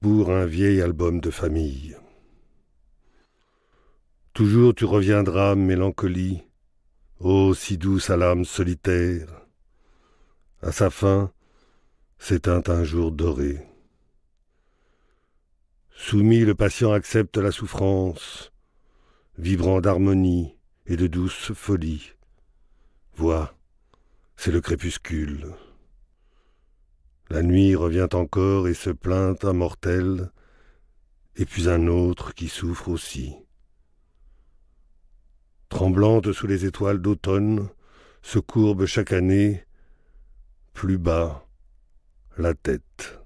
pour un vieil album de famille. Toujours tu reviendras, mélancolie, ô si douce à l'âme solitaire. À sa fin s'éteint un jour doré. Soumis, le patient accepte la souffrance, vibrant d'harmonie et de douce folie. Vois, c'est le crépuscule. La nuit revient encore et se plaint un mortel, et puis un autre qui souffre aussi. Tremblante sous les étoiles d'automne, se courbe chaque année, plus bas, la tête.